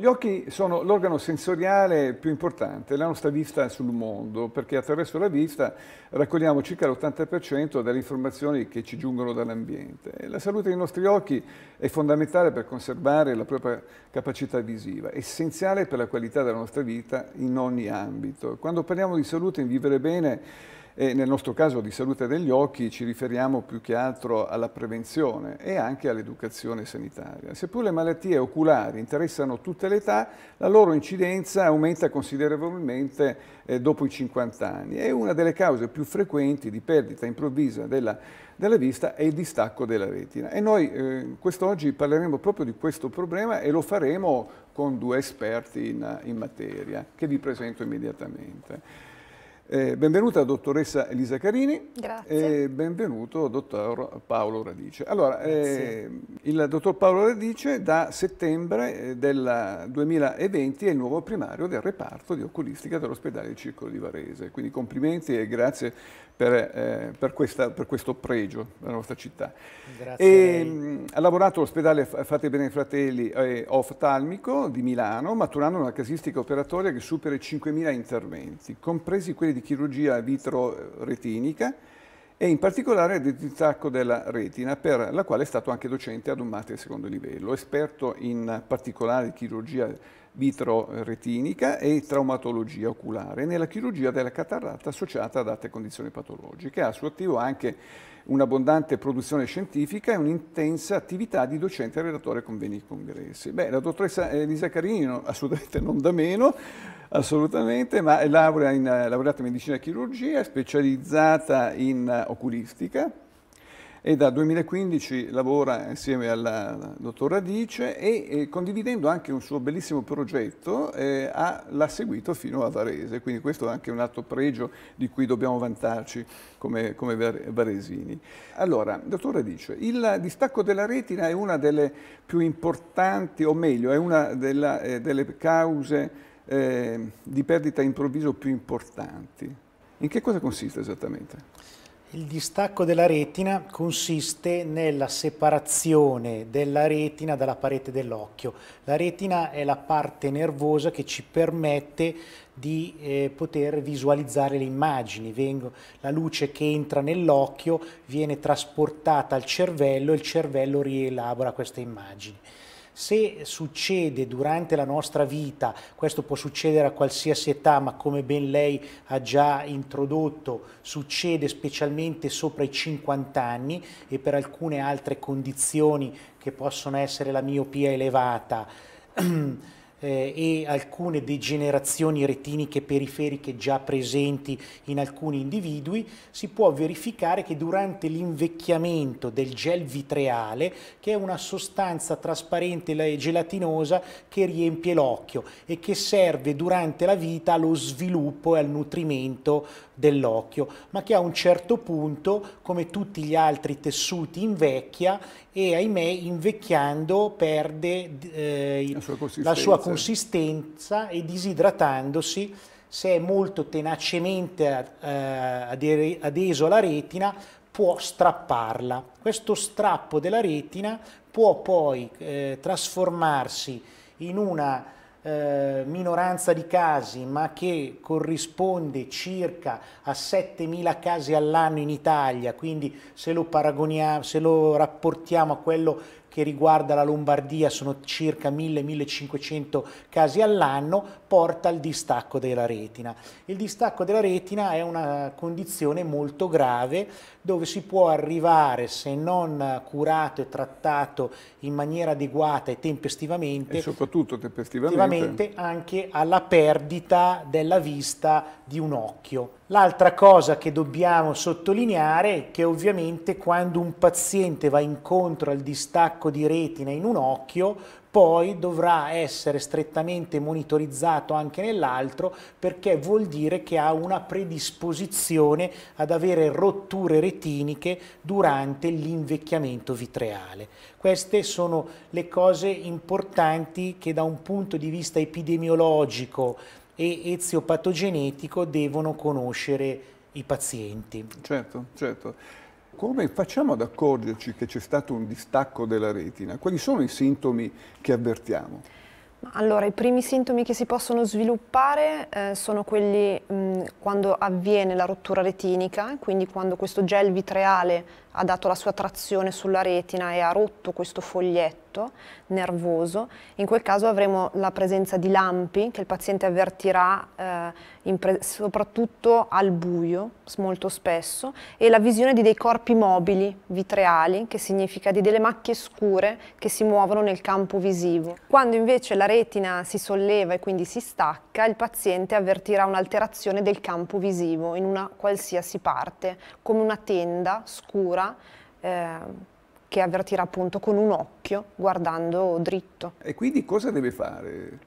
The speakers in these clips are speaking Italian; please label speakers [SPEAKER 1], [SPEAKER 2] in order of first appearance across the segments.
[SPEAKER 1] Gli occhi sono l'organo sensoriale più importante, la nostra vista sul mondo, perché attraverso la vista raccogliamo circa l'80% delle informazioni che ci giungono dall'ambiente. La salute dei nostri occhi è fondamentale per conservare la propria capacità visiva, essenziale per la qualità della nostra vita in ogni ambito. Quando parliamo di salute, in vivere bene, e nel nostro caso di salute degli occhi ci riferiamo più che altro alla prevenzione e anche all'educazione sanitaria. Seppur le malattie oculari interessano tutte le età, la loro incidenza aumenta considerevolmente eh, dopo i 50 anni. e una delle cause più frequenti di perdita improvvisa della, della vista e il distacco della retina. E noi eh, quest'oggi parleremo proprio di questo problema e lo faremo con due esperti in, in materia, che vi presento immediatamente. Eh, benvenuta dottoressa Elisa Carini Grazie. e benvenuto dottor Paolo Radice. Allora, eh, il dottor Paolo Radice da settembre eh, del 2020 è il nuovo primario del reparto di oculistica dell'ospedale Circolo di Varese, quindi complimenti e grazie per, eh, per, questa, per, questo pregio della nostra città. E, mh, ha lavorato all'ospedale Fate Bene Fratelli eh, oftalmico di Milano, maturando una casistica operatoria che supera i 5.000 interventi, compresi quelli di chirurgia vitro-retinica e in particolare del distacco della retina, per la quale è stato anche docente ad un mate di secondo livello, esperto in particolare di chirurgia vitroretinica e traumatologia oculare nella chirurgia della cataratta associata ad altre condizioni patologiche. Ha a suo attivo anche un'abbondante produzione scientifica e un'intensa attività di docente e relatore convegni e congressi. Beh, la dottoressa Elisa Carini, assolutamente non da meno, assolutamente, ma è laurea in, eh, laureata in medicina e chirurgia, specializzata in oculistica, e da 2015 lavora insieme al dottor Radice e eh, condividendo anche un suo bellissimo progetto eh, l'ha seguito fino a Varese, quindi questo è anche un altro pregio di cui dobbiamo vantarci come, come varesini. Allora, dottor Radice, il distacco della retina è una delle più importanti, o meglio, è una della, eh, delle cause eh, di perdita improvviso più importanti. In che cosa consiste esattamente?
[SPEAKER 2] Il distacco della retina consiste nella separazione della retina dalla parete dell'occhio. La retina è la parte nervosa che ci permette di eh, poter visualizzare le immagini. Vengo, la luce che entra nell'occhio viene trasportata al cervello e il cervello rielabora queste immagini se succede durante la nostra vita, questo può succedere a qualsiasi età, ma come ben lei ha già introdotto, succede specialmente sopra i 50 anni e per alcune altre condizioni che possono essere la miopia elevata. eh, e alcune degenerazioni retiniche periferiche già presenti in alcuni individui, si può verificare che durante l'invecchiamento del gel vitreale, che è una sostanza trasparente e gelatinosa che riempie l'occhio e che serve durante la vita allo sviluppo e al nutrimento dell'occhio, ma che a un certo punto, come tutti gli altri tessuti, invecchia e ahimè invecchiando perde eh, la, sua la sua consistenza e disidratandosi se è molto tenacemente eh, adeso alla retina può strapparla. Questo strappo della retina può poi eh, trasformarsi in una eh, minoranza di casi, ma che corrisponde circa a 7.000 casi all'anno in Italia, quindi se lo, se lo rapportiamo a quello che riguarda la Lombardia, sono circa 1000-1500 casi all'anno, porta al distacco della retina. Il distacco della retina è una condizione molto grave dove si può arrivare, se non curato e trattato in maniera adeguata e tempestivamente, e
[SPEAKER 1] soprattutto tempestivamente,
[SPEAKER 2] anche alla perdita della vista di un occhio L'altra cosa che dobbiamo sottolineare è che ovviamente quando un paziente va incontro al distacco di retina in un occhio, poi dovrà essere strettamente monitorizzato anche nell'altro perché vuol dire che ha una predisposizione ad avere rotture retiniche durante l'invecchiamento vitreale. Queste sono le cose importanti che da un punto di vista epidemiologico e eziopatogenetico devono conoscere i
[SPEAKER 1] pazienti. Certo, certo. Come facciamo ad
[SPEAKER 2] accorgerci che c'è
[SPEAKER 1] stato un distacco della retina? Quali sono i sintomi che avvertiamo?
[SPEAKER 3] Allora, i primi sintomi che si possono sviluppare eh, sono quelli mh, mm, quando avviene la rottura retinica, quindi quando questo gel vitreale ha dato la sua trazione sulla retina e ha rotto questo foglietto sotto, nervoso, in quel caso avremo la presenza di lampi che il paziente avvertirà eh, soprattutto al buio, molto spesso, e la visione di dei corpi mobili, vitreali, che significa di delle macchie scure che si muovono nel campo visivo. Quando invece la retina si solleva e quindi si stacca, il paziente avvertirà un'alterazione del campo visivo in una qualsiasi parte, come una tenda scura eh, che avvertirà appunto con un occhio guardando dritto.
[SPEAKER 1] E quindi cosa deve fare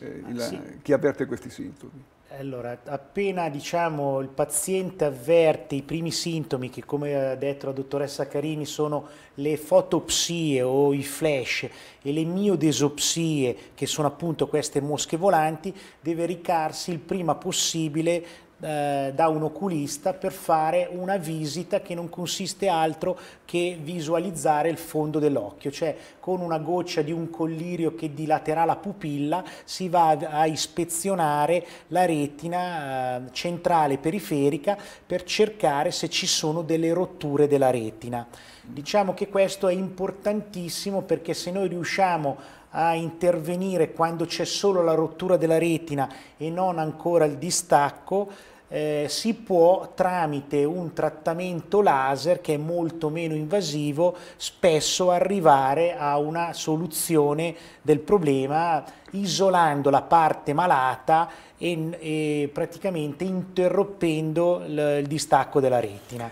[SPEAKER 1] eh, ah, sì. chi avverte questi sintomi?
[SPEAKER 2] Allora, appena diciamo, il paziente avverte i primi sintomi, che come ha detto la dottoressa Carini sono le fotopsie o i flash e le miodesopsie, che sono appunto queste mosche volanti, deve ricarsi il prima possibile eh, da un oculista per fare una visita che non consiste altro che visualizzare il fondo dell'occhio, cioè con una goccia di un collirio che dilaterà la pupilla si va a, ispezionare la retina eh, centrale periferica per cercare se ci sono delle rotture della retina. Diciamo che questo è importantissimo perché se noi riusciamo a a intervenire quando c'è solo la rottura della retina e non ancora il distacco, eh, si può tramite un trattamento laser che è molto meno invasivo spesso arrivare a una soluzione del problema isolando la parte malata e, e praticamente interrompendo il, il distacco della retina.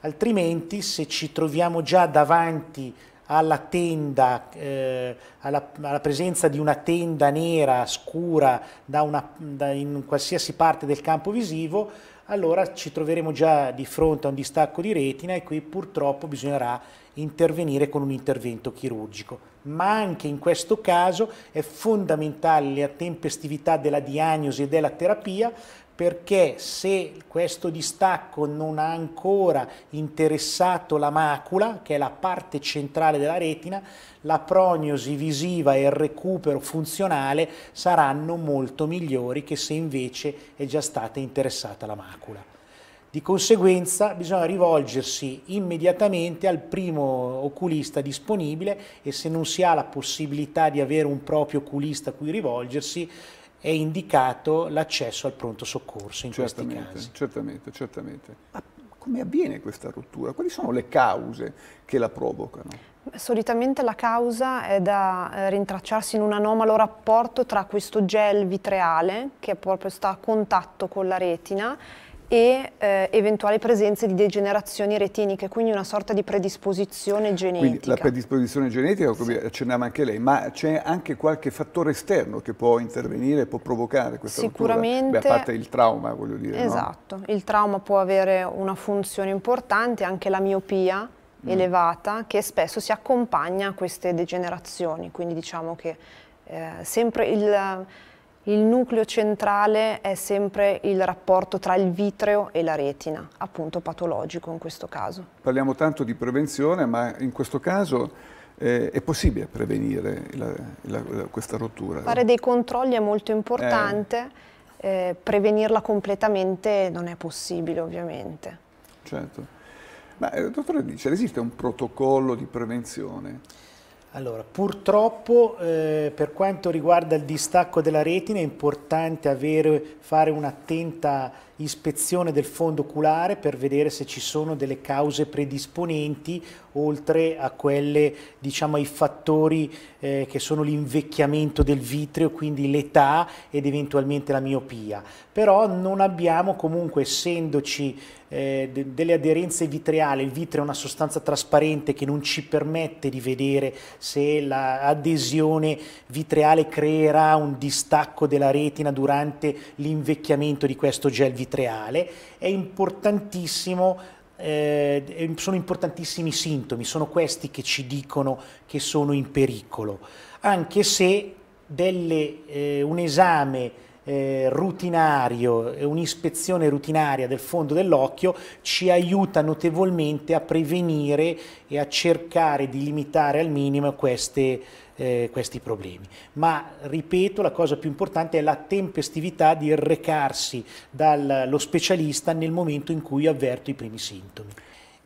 [SPEAKER 2] Altrimenti se ci troviamo già davanti alla tenda, eh, alla, alla, presenza di una tenda nera scura da una, da in qualsiasi parte del campo visivo, allora ci troveremo già di fronte a un distacco di retina e qui purtroppo bisognerà intervenire con un intervento chirurgico. Ma anche in questo caso è fondamentale la tempestività della diagnosi e della terapia perché se questo distacco non ha ancora interessato la macula, che è la parte centrale della retina, la prognosi visiva e il recupero funzionale saranno molto migliori che se invece è già stata interessata la macula. Di conseguenza bisogna rivolgersi immediatamente al primo oculista disponibile e se non si ha la possibilità di avere un proprio oculista a cui rivolgersi, è indicato l'accesso al pronto soccorso in certamente, questi casi. Certamente, certamente. Ma
[SPEAKER 1] come avviene questa rottura? Quali sono le cause che la provocano?
[SPEAKER 3] Solitamente la causa è da eh, rintracciarsi in un anomalo rapporto tra questo gel vitreale, che proprio sta a contatto con la retina, e eh, eventuali presenze di degenerazioni retiniche, quindi una sorta di predisposizione genetica. Quindi
[SPEAKER 1] la predisposizione genetica, come sì. accennava anche lei, ma c'è anche qualche fattore esterno che può intervenire, può provocare questa Sicuramente, Beh, a parte il trauma, voglio dire. Esatto,
[SPEAKER 3] no? il trauma può avere una funzione importante, anche la miopia mm. elevata, che spesso si accompagna a queste degenerazioni, quindi diciamo che eh, sempre il il nucleo centrale è sempre il rapporto tra il vitreo e la retina, appunto patologico in questo caso.
[SPEAKER 1] Parliamo tanto di prevenzione, ma in questo caso eh, è possibile prevenire la, la, la, questa rottura? Fare
[SPEAKER 3] dei controlli è molto importante, eh. Eh, prevenirla completamente non è possibile
[SPEAKER 2] ovviamente.
[SPEAKER 1] Certo. Ma eh, dottore dice, esiste un protocollo di
[SPEAKER 2] prevenzione? Allora, purtroppo eh, per quanto riguarda il distacco della retina è importante avere, fare un'attenta ispezione del fondo oculare per vedere se ci sono delle cause predisponenti oltre a quelle, diciamo, ai fattori eh, che sono l'invecchiamento del vitreo, quindi l'età ed eventualmente la miopia. Però non abbiamo comunque, essendoci eh, de delle aderenze vitreali, il vitreo è una sostanza trasparente che non ci permette di vedere se l'adesione la vitreale creerà un distacco della retina durante l'invecchiamento di questo gel vitreale vitreale, è importantissimo eh, sono importantissimi i sintomi, sono questi che ci dicono che sono in pericolo, anche se delle, eh, un esame eh, rutinario eh, un'ispezione rutinaria del fondo dell'occhio ci aiuta notevolmente a prevenire e a cercare di limitare al minimo queste eh, questi problemi. Ma ripeto, la cosa più importante è la tempestività di recarsi dallo specialista nel momento in cui avverto i primi sintomi.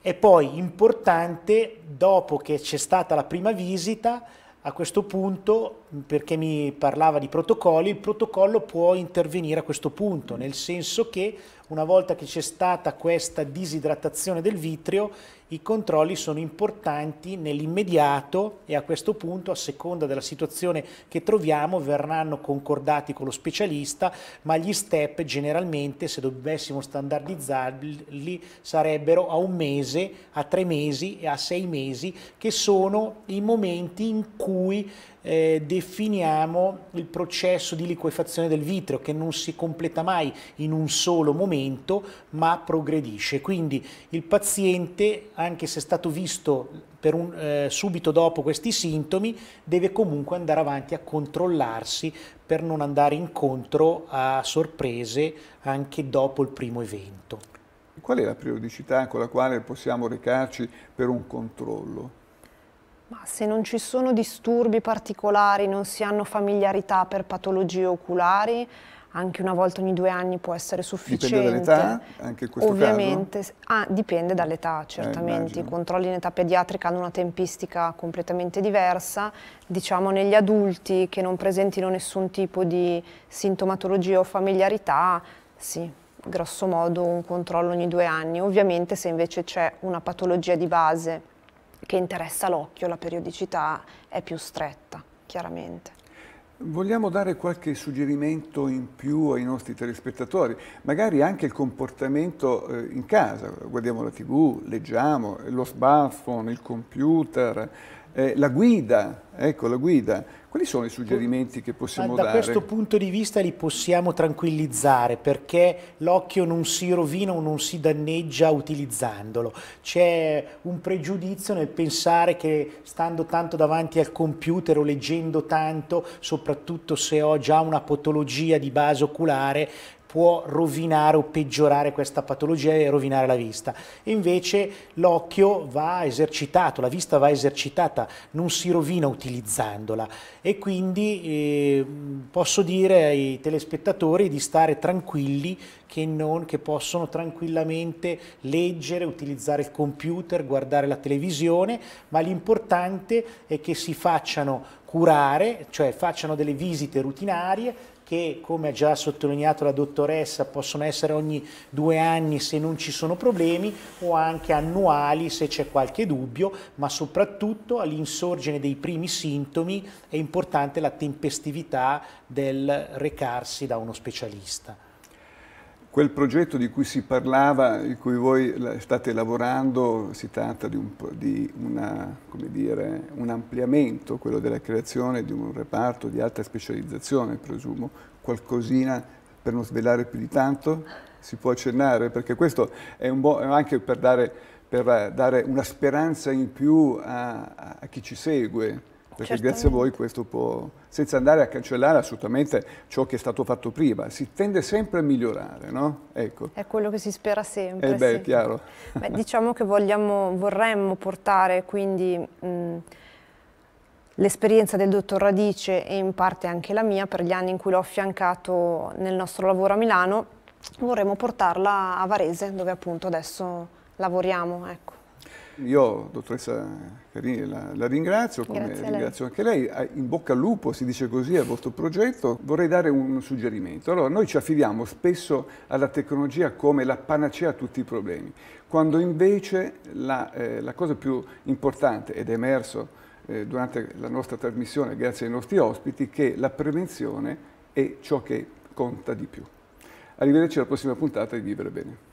[SPEAKER 2] È poi importante, dopo che c'è stata la prima visita, a questo punto, perché mi parlava di protocolli, il protocollo può intervenire a questo punto, nel senso che una volta che c'è stata questa disidratazione del vitrio, i controlli sono importanti nell'immediato e a questo punto, a seconda della situazione che troviamo, verranno concordati con lo specialista, ma gli step generalmente, se dovessimo standardizzarli, sarebbero a un mese, a tre mesi e a sei mesi, che sono i momenti in cui eh, definiamo il processo di liquefazione del vitreo che non si completa mai in un solo momento ma progredisce. Quindi il paziente, anche se è stato visto un, eh, subito dopo questi sintomi, deve comunque andare avanti a controllarsi per non andare incontro a sorprese anche dopo il primo evento.
[SPEAKER 1] Qual è la periodicità con la quale possiamo recarci per un controllo?
[SPEAKER 3] Ma se non ci sono disturbi particolari, non si hanno familiarità per patologie oculari, anche una volta ogni due anni può essere sufficiente. Dipende dall'età?
[SPEAKER 1] Anche in questo Ovviamente,
[SPEAKER 3] caso? Ah, dipende dall'età, eh, certamente. Eh, I controlli in età pediatrica hanno una tempistica completamente diversa. Diciamo negli adulti che non presentino nessun tipo di sintomatologia o familiarità, sì, grosso modo un controllo ogni due anni. Ovviamente se invece c'è una patologia di base che interessa l'occhio la periodicità è più stretta, chiaramente.
[SPEAKER 1] Vogliamo dare qualche suggerimento in più ai nostri telespettatori, magari anche il comportamento eh, in casa, guardiamo la tv, leggiamo, lo smartphone, il computer, eh, la guida, ecco la guida, quali sono i suggerimenti che possiamo da dare? Da questo
[SPEAKER 2] punto di vista li possiamo tranquillizzare perché l'occhio non si rovina o non si danneggia utilizzandolo. C'è un pregiudizio nel pensare che stando tanto davanti al computer o leggendo tanto, soprattutto se ho già una patologia di base oculare, può rovinare o peggiorare questa patologia e rovinare la vista. Invece l'occhio va esercitato, la vista va esercitata, non si rovina utilizzandola e quindi eh, posso dire ai telespettatori di stare tranquilli che, non, che possono tranquillamente leggere, utilizzare il computer, guardare la televisione, ma l'importante è che si facciano curare, cioè facciano delle visite rutinarie che come ha già sottolineato la dottoressa possono essere ogni due anni se non ci sono problemi o anche annuali se c'è qualche dubbio, ma soprattutto all'insorgere dei primi sintomi è importante la tempestività del recarsi da uno specialista.
[SPEAKER 1] Quel progetto di cui si parlava, di cui voi state lavorando, si tratta di, un, di una, dire, un, ampliamento, quello della creazione di un reparto di alta specializzazione, presumo, qualcosina per non svelare più di tanto? Si può accennare? Perché questo è, un anche per dare, per dare, una speranza in più a, a chi ci segue perché grazie a voi questo può, senza andare a cancellare assolutamente ciò che è stato fatto prima, si tende sempre a migliorare, no? Ecco.
[SPEAKER 3] È quello che si spera sempre. Eh beh, sì. chiaro. Beh, diciamo che vogliamo, vorremmo portare quindi l'esperienza del dottor Radice e in parte anche la mia per gli anni in cui l'ho affiancato nel nostro lavoro a Milano, vorremmo portarla a Varese, dove appunto adesso lavoriamo. Ecco.
[SPEAKER 1] Io, dottoressa Carini, la, la ringrazio, come ringrazio anche lei. Ah, in bocca al lupo, si dice così, al vostro progetto. Vorrei dare un suggerimento. Allora, noi ci affidiamo spesso alla tecnologia come la panacea a tutti i problemi, quando invece la, eh, la cosa più importante, ed è emerso eh, durante la nostra trasmissione, grazie ai nostri ospiti, che la prevenzione è ciò che conta di più. Arrivederci alla prossima puntata di Vivere Bene.